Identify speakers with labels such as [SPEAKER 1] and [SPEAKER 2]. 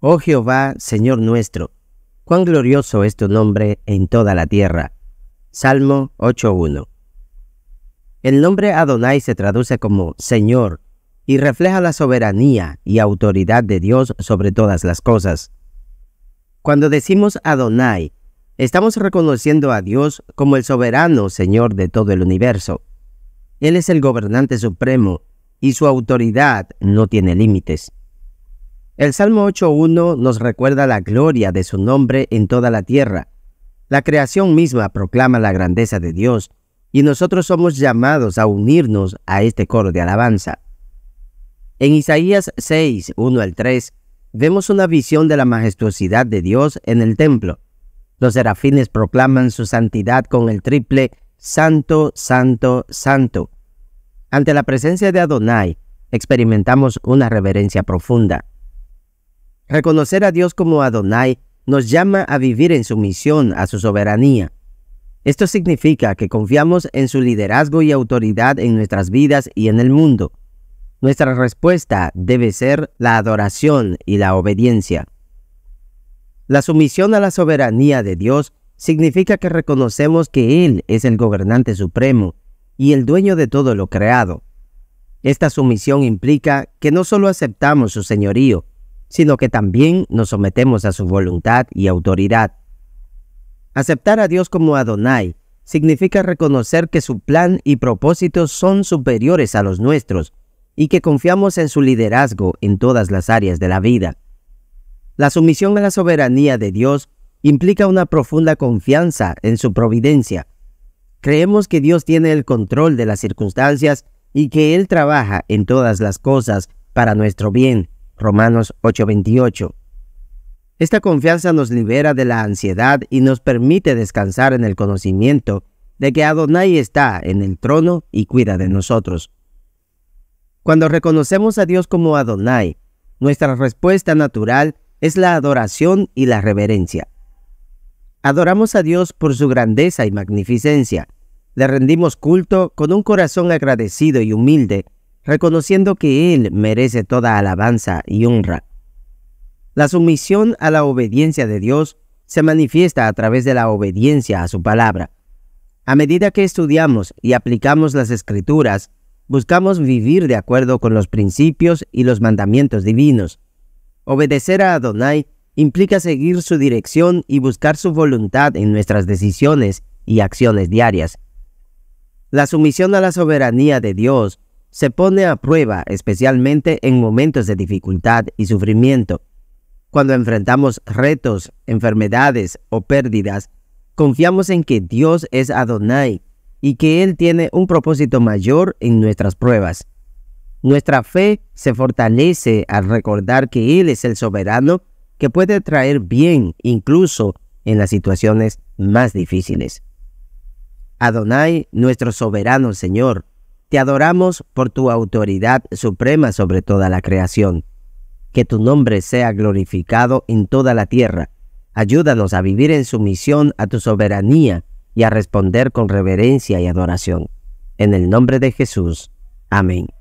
[SPEAKER 1] Oh Jehová, Señor nuestro, cuán glorioso es tu nombre en toda la tierra. Salmo 8.1. El nombre Adonai se traduce como Señor y refleja la soberanía y autoridad de Dios sobre todas las cosas. Cuando decimos Adonai, estamos reconociendo a Dios como el soberano Señor de todo el universo. Él es el gobernante supremo y su autoridad no tiene límites. El Salmo 8.1 nos recuerda la gloria de su nombre en toda la tierra. La creación misma proclama la grandeza de Dios y nosotros somos llamados a unirnos a este coro de alabanza. En Isaías 6, 1 al 3, vemos una visión de la majestuosidad de Dios en el templo. Los serafines proclaman su santidad con el triple Santo, Santo, Santo. Ante la presencia de Adonai, experimentamos una reverencia profunda. Reconocer a Dios como Adonai nos llama a vivir en sumisión a su soberanía. Esto significa que confiamos en su liderazgo y autoridad en nuestras vidas y en el mundo. Nuestra respuesta debe ser la adoración y la obediencia. La sumisión a la soberanía de Dios significa que reconocemos que Él es el gobernante supremo y el dueño de todo lo creado. Esta sumisión implica que no solo aceptamos su señorío, sino que también nos sometemos a su voluntad y autoridad. Aceptar a Dios como Adonai significa reconocer que su plan y propósitos son superiores a los nuestros y que confiamos en su liderazgo en todas las áreas de la vida. La sumisión a la soberanía de Dios implica una profunda confianza en su providencia. Creemos que Dios tiene el control de las circunstancias y que Él trabaja en todas las cosas para nuestro bien. Romanos 8:28. Esta confianza nos libera de la ansiedad y nos permite descansar en el conocimiento de que Adonai está en el trono y cuida de nosotros. Cuando reconocemos a Dios como Adonai, nuestra respuesta natural es la adoración y la reverencia. Adoramos a Dios por su grandeza y magnificencia. Le rendimos culto con un corazón agradecido y humilde reconociendo que Él merece toda alabanza y honra. La sumisión a la obediencia de Dios se manifiesta a través de la obediencia a su palabra. A medida que estudiamos y aplicamos las escrituras, buscamos vivir de acuerdo con los principios y los mandamientos divinos. Obedecer a Adonai implica seguir su dirección y buscar su voluntad en nuestras decisiones y acciones diarias. La sumisión a la soberanía de Dios se pone a prueba especialmente en momentos de dificultad y sufrimiento. Cuando enfrentamos retos, enfermedades o pérdidas, confiamos en que Dios es Adonai y que Él tiene un propósito mayor en nuestras pruebas. Nuestra fe se fortalece al recordar que Él es el soberano que puede traer bien incluso en las situaciones más difíciles. Adonai, nuestro soberano Señor, te adoramos por tu autoridad suprema sobre toda la creación. Que tu nombre sea glorificado en toda la tierra. Ayúdanos a vivir en sumisión a tu soberanía y a responder con reverencia y adoración. En el nombre de Jesús. Amén.